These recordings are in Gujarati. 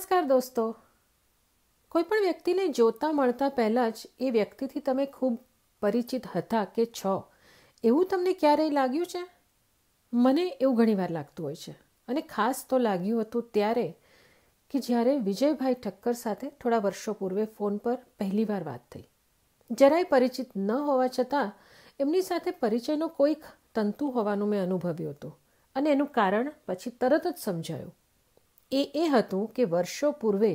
નમસ્કાર દોસ્તો કોઈ પણ વ્યક્તિને જોતા મળતા પહેલાં જ એ વ્યક્તિથી તમે ખૂબ પરિચિત હતા કે છો એવું તમને ક્યારેય લાગ્યું છે મને એવું ઘણીવાર લાગતું હોય છે અને ખાસ તો લાગ્યું હતું ત્યારે કે જ્યારે વિજયભાઈ ઠક્કર સાથે થોડા વર્ષો પૂર્વે ફોન પર પહેલીવાર વાત થઈ જરાય પરિચિત ન હોવા છતાં એમની સાથે પરિચયનો કોઈક તંતુ હોવાનું મેં અનુભવ્યું હતું અને એનું કારણ પછી તરત જ સમજાયું એ એ હતું કે વર્ષો પૂર્વે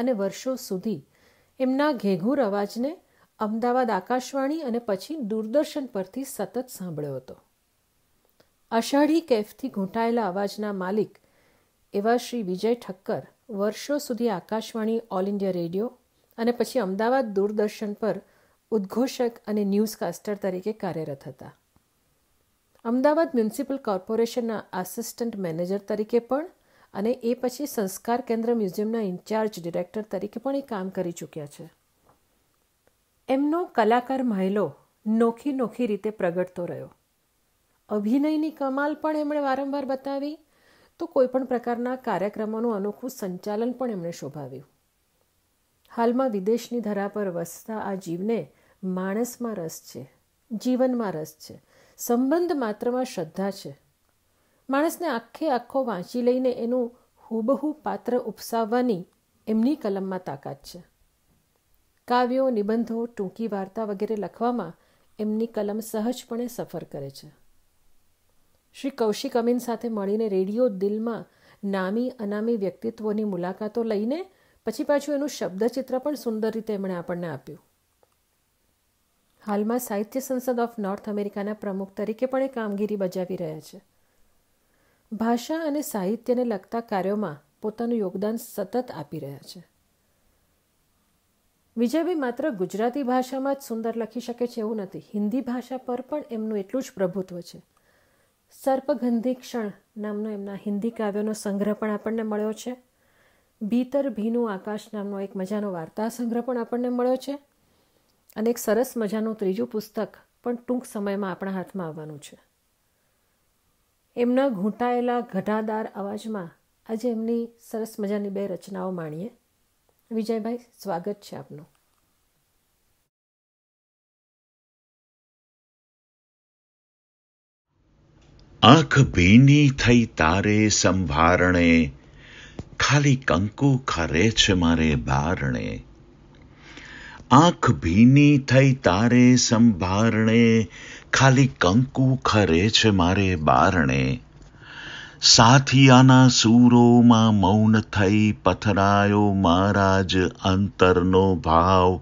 અને વર્ષો સુધી એમના ઘેઘૂર અવાજને અમદાવાદ આકાશવાણી અને પછી દૂરદર્શન પરથી સતત સાંભળ્યો હતો અષાઢી કેફથી ઘૂંટાયેલા અવાજના માલિક એવા શ્રી વિજય ઠક્કર વર્ષો સુધી આકાશવાણી ઓલ ઇન્ડિયા રેડિયો અને પછી અમદાવાદ દૂરદર્શન પર ઉદ્ઘોષક અને ન્યૂઝકાસ્ટર તરીકે કાર્યરત હતા અમદાવાદ મ્યુનિસિપલ કોર્પોરેશનના આસિસ્ટન્ટ મેનેજર તરીકે પણ અને એ પછી સંસ્કાર કેન્દ્ર મ્યુઝિયમના ઇન્ચાર્જ ડિરેક્ટર તરીકે પણ એ કામ કરી ચૂક્યા છે એમનો કલાકાર માયલો નોખી નોખી રીતે પ્રગટતો રહ્યો અભિનયની કમાલ પણ એમણે વારંવાર બતાવી તો કોઈપણ પ્રકારના કાર્યક્રમોનું અનોખું સંચાલન પણ એમણે શોભાવ્યું હાલમાં વિદેશની ધરા પર વસતા આ જીવને માણસમાં રસ છે જીવનમાં રસ છે સંબંધ માત્રમાં શ્રદ્ધા છે માણસને આખે આખો વાંચી લઈને એનું હુબહુ પાત્ર ઉપસાવવાની એમની કલમમાં તાકાત છે કાવ્યો નિબંધો ટૂંકી વાર્તા વગેરે લખવામાં એમની કલમ સહજપણે સફર કરે છે શ્રી કૌશિક અમીન સાથે મળીને રેડિયો દિલમાં નામી અનામી વ્યક્તિત્વોની મુલાકાતો લઈને પછી પાછું એનું શબ્દચિત્ર પણ સુંદર રીતે એમણે આપણને આપ્યું હાલમાં સાહિત્ય સંસદ ઓફ નોર્થ અમેરિકાના પ્રમુખ તરીકે પણ એ કામગીરી બજાવી રહ્યા છે ભાષા અને સાહિત્યને લગતા કાર્યોમાં પોતાનું યોગદાન સતત આપી રહ્યા છે વિજયભાઈ માત્ર ગુજરાતી ભાષામાં જ સુંદર લખી શકે છે એવું નથી હિન્દી ભાષા પર પણ એમનું એટલું જ પ્રભુત્વ છે સર્પગંધી ક્ષણ નામનો એમના હિન્દી કાવ્યોનો સંગ્રહ પણ આપણને મળ્યો છે ભીતર ભીનું આકાશ નામનો એક મજાનો વાર્તા સંગ્રહ પણ આપણને મળ્યો છે અને એક સરસ મજાનું ત્રીજું પુસ્તક પણ ટૂંક સમયમાં આપણા હાથમાં આવવાનું છે એમના ઘૂંટાયેલા ઘટાદાર અવાજમાં આજે એમની સરસ મજાની બે રચનાઓ માણીએ વિજયભાઈ સ્વાગત છે આપનું આંખ ભીની થઈ તારે સંભારણે ખાલી કંકુ ખરે છે મારે બારણે આંખ ભીની થઈ તારે સંભારણે ખાલી કંકુ ખરે છે મારે બારણે સાથિયાના સૂરોમાં મૌન થઈ પથરાયો મારા જ અંતરનો ભાવ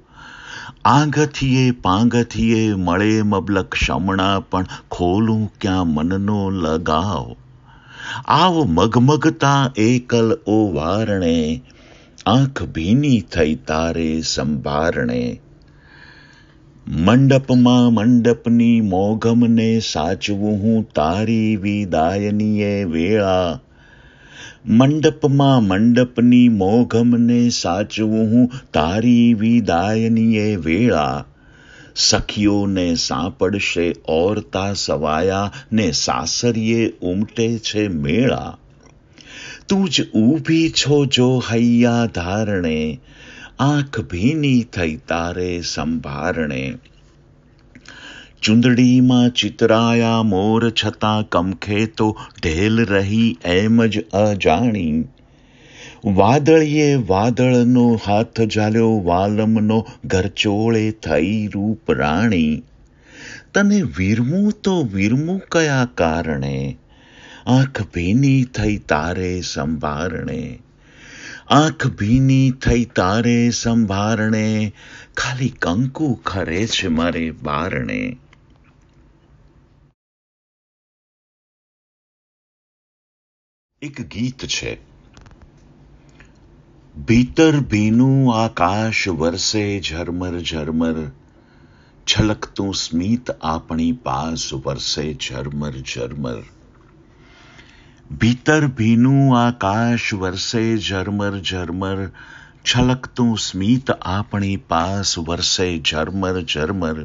આંગથીએ પાંગથીએ મળે મબલક શમણા પણ ખોલું ક્યાં મનનો લગાવ આવ મગમગતા એકલ ઓ વારણે આંખ ભીની થઈ તારે સંભારણે મંડપમાં મંડપની મોઘમને સાચવું હું તારી વિદાયનીએ વેળા મંડપમાં મંડપની મોઘમને સાચવું હું તારી વિદાયનીએ વેળા સખીઓને સાંપડશે ઓરતા સવાયા ને સાસરીએ ઉમટે છે મેળા તું જ ઊભી છો જો હૈયા ધારણે આંખ ભીની થઈ તારે સંભારણે ચુંદડીમાં ચિતરાયા મોર છતાં કમખે તો ઢેલ રહી એમ જ અજાણી વાદળીએ વાદળનો હાથ ઝાલ્યો વાલમનો ઘરચોળે થઈ રૂપ રાણી તને વિરમું તો વિરમું કયા કારણે આંખ ભીની થઈ તારે સંભારણે આંખ ભીની થઈ તારે સંભારણે ખાલી કંકુ ખરે છે મારે બારણે એક ગીત છે ભીતર ભીનું આકાશ વરસે ઝરમર ઝરમર છલકતું સ્મિત આપણી પાસ વરસે ઝરમર ઝરમર ભીતર ભીનું આકાશ વરસે ઝરમર ઝરમર છલકતું સ્મિત આપણી પાસ વરસે ઝરમર ઝરમર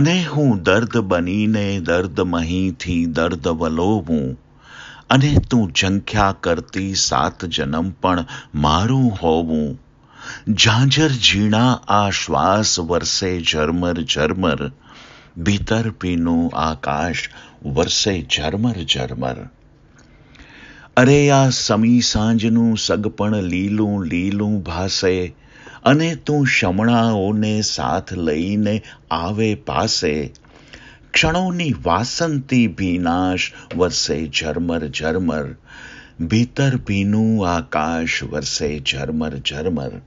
અને હું દર્દ બનીને દર્દ મહીથી દર્દ વલોવું અને તું ઝંખ્યા કરતી સાત જન્મ પણ મારું હોવું ઝાંઝર ઝીણા આ શ્વાસ વરસે ઝરમર ઝરમર ભીતર ભીનું આકાશ વરસે ઝરમર ઝરમર અરે આ સમી સાંજનું સગપણ લીલું લીલું ભાસે અને તું શમણાઓને સાથ લઈને આવે પાસે ક્ષણોની વાસંતી ભીનાશ વરસે ઝરમર ઝરમર ભીતર ભીનું આકાશ વરસે ઝરમર ઝરમર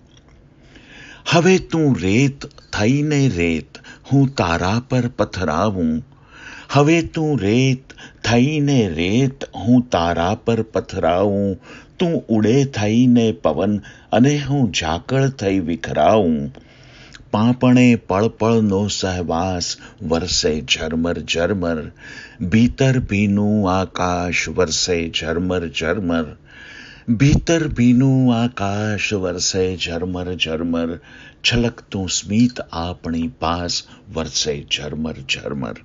હવે તું રેત થઈને રેત હું તારા પર પથરાવું હવે તું રેત થઈને રેત હું તારા પર પથરાવું તું ઉડે થઈને પવન અને હું ઝાકળ થઈ વિખરાવું પાંપણે પળપળનો સહવાસ વરસે ઝરમર ઝરમર ભીતર ભીનું આકાશ વરસે ઝરમર ઝરમર ભીતર ભીનું આકાશ વરસે ઝરમર ઝરમર છલકતું સ્મિત આપણી પાસ વરસે ઝરમર ઝરમર